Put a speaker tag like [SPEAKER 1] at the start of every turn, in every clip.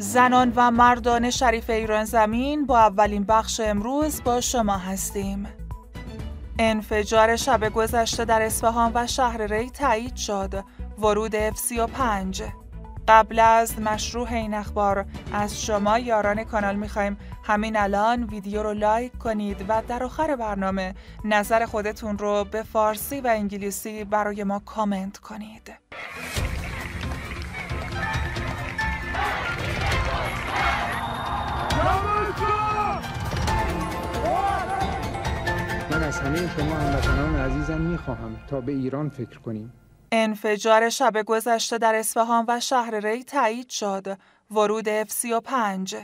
[SPEAKER 1] زنان و مردان شریف ایران زمین با اولین بخش امروز با شما هستیم. انفجار شب گذشته در اصفهان و شهر ری تایید شد. ورود اف 35 قبل از مشروع این اخبار از شما یاران کانال میخوایم همین الان ویدیو رو لایک کنید و در آخر برنامه نظر خودتون رو به فارسی و انگلیسی برای ما کامنت کنید. همه شما هموطنان عزیزم میخواهم تا به ایران فکر کنیم انفجار شب گذشته در اصفهان و شهر ری تایید شد ورود اف 35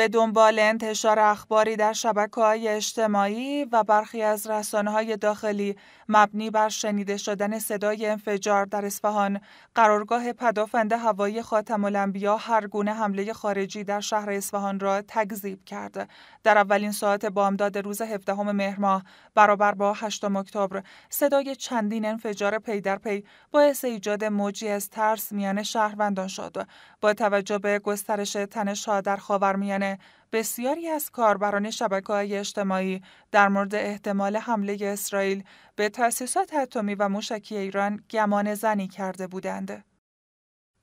[SPEAKER 1] به دنبال انتشار اخباری در شبکه های اجتماعی و برخی از رسانه های داخلی مبنی بر شنیده شدن صدای انفجار در اصفهان قرارگاه پدافند هوایی خاتم الانبیا هر گونه حمله خارجی در شهر اصفهان را تکذیب کرد در اولین ساعت بامداد روز 17 مهر ماه برابر با 8 اکتبر صدای چندین انفجار پی در پی باعث ایجاد موجی از ترس میان شهروندان شد با توجه به گسترش تنشها در خاورمیانه بسیاری از کاربران شبکه های اجتماعی در مورد احتمال حمله اسرائیل به تأسیسات اتمی و موشکی ایران گمان زنی کرده بودند.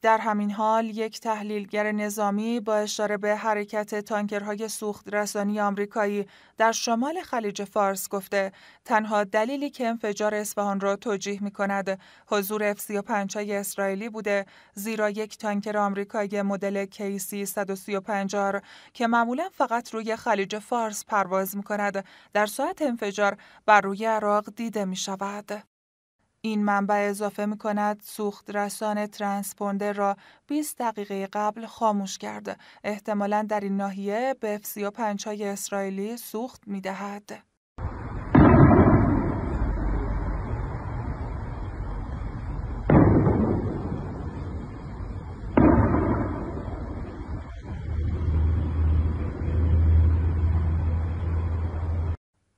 [SPEAKER 1] در همین حال یک تحلیلگر نظامی با اشاره به حرکت تانکرهای سوخت رسانی آمریکایی در شمال خلیج فارس گفته تنها دلیلی که انفجار اصفهان را توجیه می کند حضور F-35 های اسرائیلی بوده زیرا یک تانکر آمریکایی مدل KC-135 که معمولا فقط روی خلیج فارس پرواز می کند در ساعت انفجار بر روی عراق دیده می شود. این منبع اضافه می کند سوخت رسان ترانسپوندر را 20 دقیقه قبل خاموش کرده. احتمالا در این ناحیه به 35 های اسرائیلی سوخت می دهد.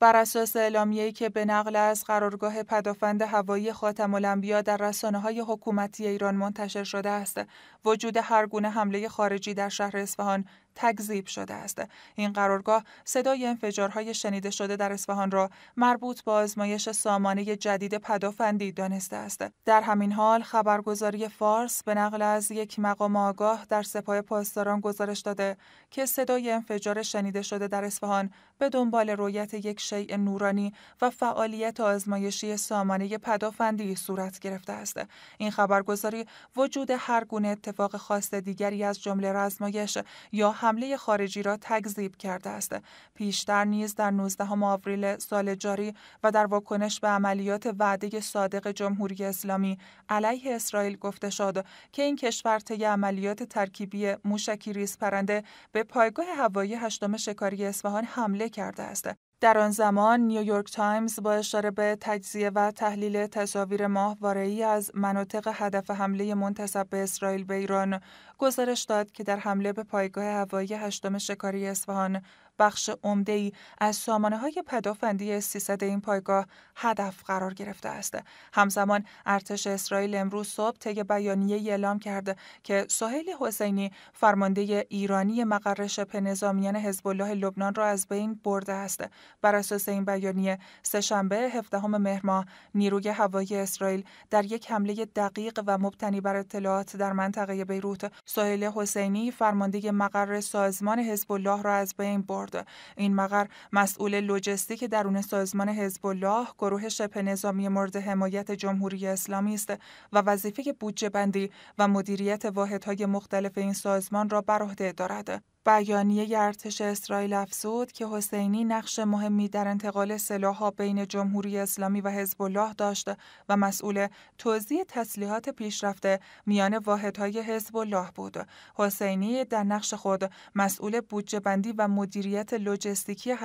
[SPEAKER 1] بر اساس اعلامیه‌ای که به نقل از قرارگاه پدافند هوایی خاتم الانبیا در رسانه های حکومتی ایران منتشر شده است، وجود هر گونه حمله خارجی در شهر اصفهان تکذیب شده است این قرارگاه صدای انفجارهای شنیده شده در اصفهان را مربوط به آزمایش سامانه جدید پدافندی دانسته است در همین حال خبرگزاری فارس به نقل از یک مقام آگاه در سپاه پاسداران گزارش داده که صدای انفجار شنیده شده در اصفهان به دنبال رویت یک شیء نورانی و فعالیت آزمایشی سامانه پدافندی صورت گرفته است این خبرگزاری وجود هر گونه اتفاق خاص دیگری از جمله رزمایش یا حمله خارجی را تکذیب کرده است. پیشتر نیز در 19 آوریل سال جاری و در واکنش به عملیات وعده صادق جمهوری اسلامی علیه اسرائیل گفته شد که این کشور طی عملیات ترکیبی موشکی ریزپرنده پرنده به پایگاه هوایی هشتم شکاری اصفهان حمله کرده است. در آن زمان نیویورک تایمز با اشاره به تجزیه و تحلیل تصاویر ماهواره‌ای از مناطق هدف حمله منتصب به اسرائیل به ایران گزارش داد که در حمله به پایگاه هوایی هشتم شکاری اصفهان بخش عمده ای از سامانه های پدافندی سیصد این پایگاه هدف قرار گرفته است. همزمان ارتش اسرائیل امروز صبح طی بیانیه اعلام کرد که ساحل حسینی فرمانده ایرانی مقر شبه نظامیان حزب الله لبنان را از بین برده است. بر اساس این بیانیه سهشنبه 17 مهر ماه نیروی هوایی اسرائیل در یک حمله دقیق و مبتنی بر اطلاعات در منطقه بیروت ساحل حسینی فرمانده مقر سازمان حزب الله را از بین برد این مقر مسئول لوجستیک درون سازمان حزب الله گروه شبه نظامی مورد حمایت جمهوری اسلامی است و وظیفه بودجه بندی و مدیریت واحدهای مختلف این سازمان را بر عهده دارد بیانیه ارتش اسرائیل افزود که حسینی نقش مهمی در انتقال سلاحها بین جمهوری اسلامی و حزب الله داشت و مسئول توزیع تسلیحات پیشرفته میان واحدهای حزب الله بود. حسینی در نقش خود مسئول بودجه بندی و مدیریت لوجستیکی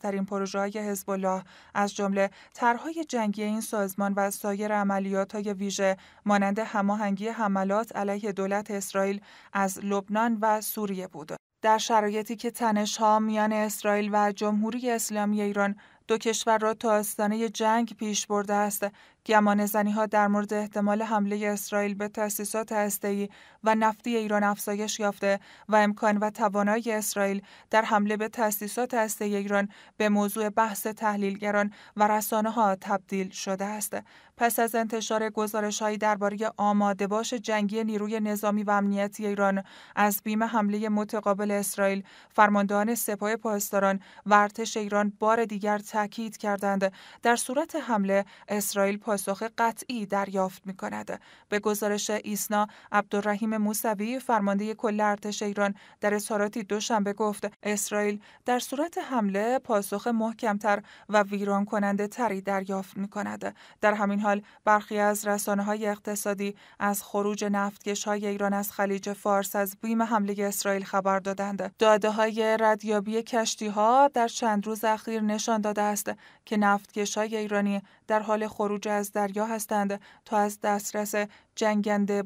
[SPEAKER 1] ترین پروژه های حزب الله از جمله طرحهای جنگی این سازمان و سایر عملیات های ویژه مانند هماهنگی حملات علیه دولت اسرائیل از لبنان و سوریه بود. در شرایطی که ها میان اسرائیل و جمهوری اسلامی ایران دو کشور را تا آستانه جنگ پیش برده است گمان زنی ها در مورد احتمال حمله اسرائیل به تأسیسات هسته‌ای و نفتی ایران افزایش یافته و امکان و توانایی اسرائیل در حمله به تأسیسات هسته‌ای ایران به موضوع بحث تحلیلگران و رسانه ها تبدیل شده است. پس از انتشار گزارشهایی درباره آماده باش جنگی نیروی نظامی و امنیتی ایران از بیم حمله متقابل اسرائیل، فرماندهان سپاه پاسداران و ارتش ایران بار دیگر تاکید کردند در صورت حمله اسرائیل پاسخ قطعی دریافت می کند. به گزارش ایسنا عبدالرحیم موسوی فرمانده کل ارتش ایران در اظهاراتی دوشنبه گفت اسرائیل در صورت حمله پاسخ محکمتر و ویران کننده تری دریافت می کند. در همین حال برخی از رسانه های اقتصادی از خروج نفتکش های ایران از خلیج فارس از بیم حمله اسرائیل خبر دادند. داده های ردیابی کشتی ها در چند روز اخیر نشان داده است که نفتکش های ایرانی در حال خروج از دریا هستند تا از دسترس جنگنده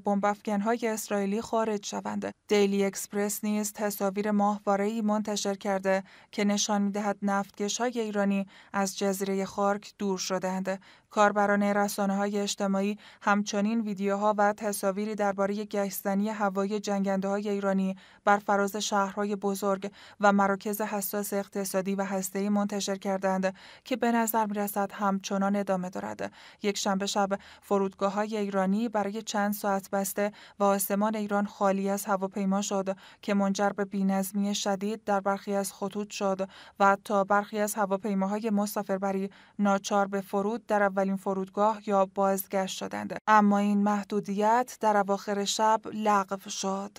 [SPEAKER 1] های اسرائیلی خارج شوند. دیلی اکسپرس نیز تصاویر ماهواره ای منتشر کرده که نشان میدهد نفتکش های ایرانی از جزیره خارک دور شدند. کاربران رسانه های اجتماعی همچنین ویدیوها و تصاویری درباره گشتنی هوای جنگنده های ایرانی بر فراز شهرهای بزرگ و مراکز حساس اقتصادی و هسته منتشر کردند که به نظر میرسد همچنان ادامه دارد. یک شنبه شب فرودگاه های ایرانی برای چند ساعت بسته و آسمان ایران خالی از هواپیما شد که منجر به بینظمی شدید در برخی از خطوط شد و تا برخی از هواپیماهای مسافربری ناچار به فرود در اولین فرودگاه یا بازگشت شدند اما این محدودیت در اواخر شب لغو شد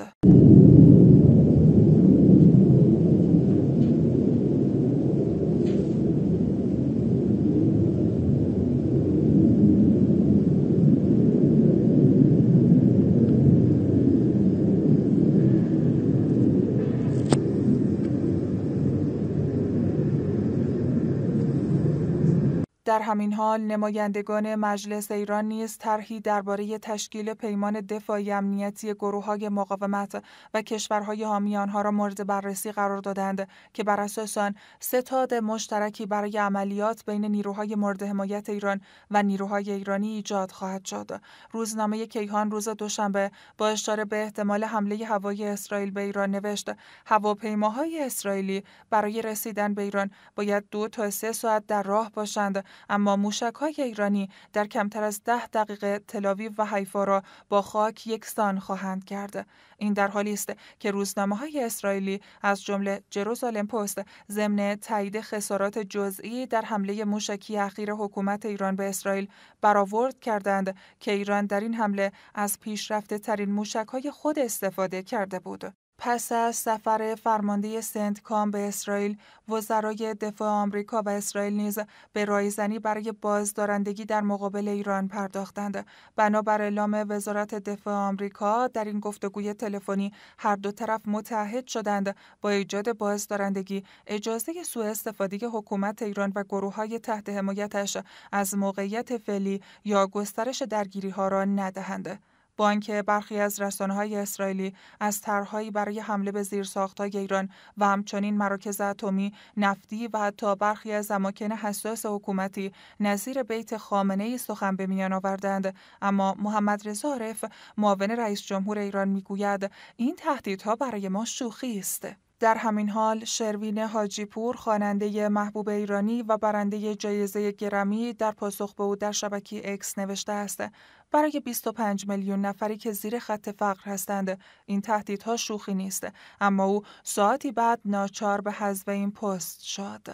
[SPEAKER 1] در همین حال نمایندگان مجلس ایران نیز طرحی درباره تشکیل پیمان دفاعی امنیتی گروه های مقاومت و کشورهای حامی آنها را مورد بررسی قرار دادند که بر اساس آن ستاد مشترکی برای عملیات بین نیروهای مورد حمایت ایران و نیروهای ایرانی ایجاد خواهد شد روزنامه کیهان روز دوشنبه با اشاره به احتمال حمله هوایی اسرائیل به ایران نوشت هواپیماهای اسرائیلی برای رسیدن به ایران باید دو تا سه ساعت در راه باشند اما های ایرانی در کمتر از ده دقیقه تلاویو و حیفا را با خاک یکسان خواهند کرد این در حالی است که روزنامه های اسرائیلی از جمله جروزالم پست ضمن تایید خسارات جزئی در حمله موشکی اخیر حکومت ایران به اسرائیل برآورد کردند که ایران در این حمله از پیشرفته ترین موشک های خود استفاده کرده بود. پس از سفر فرمانده کام به اسرائیل، وزرای دفاع آمریکا و اسرائیل نیز به رایزنی برای بازدارندگی در مقابل ایران پرداختند. بنابر اعلام وزارت دفاع آمریکا در این گفتگوی تلفنی هر دو طرف متحد شدند با ایجاد بازدارندگی اجازه سوء استفاده حکومت ایران و گروه های تحت حمایتش از موقعیت فعلی یا گسترش درگیری ها را ندهند. با آنکه برخی از های اسرائیلی از طرحهایی برای حمله به زیرساخت‌های ایران و همچنین مراکز اتمی، نفتی و حتی برخی از اماکن حساس حکومتی نظیر بیت خامنه ای سخن به میان آوردند، اما محمد رضا عارف معاون رئیس جمهور ایران میگوید این تهدیدها برای ما شوخی است. در همین حال شروین پور خواننده محبوب ایرانی و برنده جایزه گرمی در پاسخ به او در شبکه اکس نوشته است برای 25 میلیون نفری که زیر خط فقر هستند این تهدیدها شوخی نیست اما او ساعتی بعد ناچار به حذف این پست شد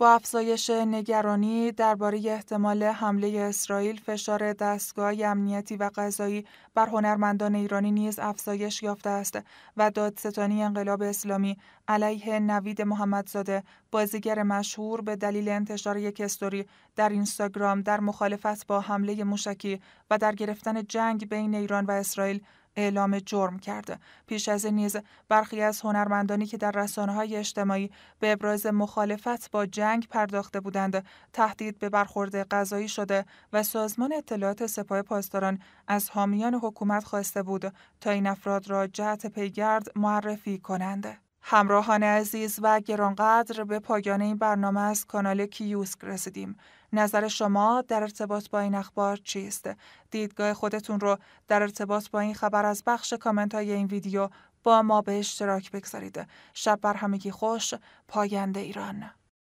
[SPEAKER 1] با افزایش نگرانی درباره احتمال حمله اسرائیل فشار دستگاه امنیتی و قضایی بر هنرمندان ایرانی نیز افزایش یافته است و دادستانی انقلاب اسلامی علیه نوید محمدزاده بازیگر مشهور به دلیل انتشار یک استوری در اینستاگرام در مخالفت با حمله موشکی و در گرفتن جنگ بین ایران و اسرائیل اعلام جرم کرده پیش از این نیز برخی از هنرمندانی که در رسانه های اجتماعی به ابراز مخالفت با جنگ پرداخته بودند تهدید به برخورد قضایی شده و سازمان اطلاعات سپاه پاسداران از حامیان حکومت خواسته بود تا این افراد را جهت پیگرد معرفی کنند همراهان عزیز و گرانقدر به پایان این برنامه از کانال کیوسک رسیدیم نظر شما در ارتباط با این اخبار چیست؟ دیدگاه خودتون رو در ارتباط با این خبر از بخش کامنت های این ویدیو با ما به اشتراک بگذارید. شب بر همگی خوش پاینده ایران.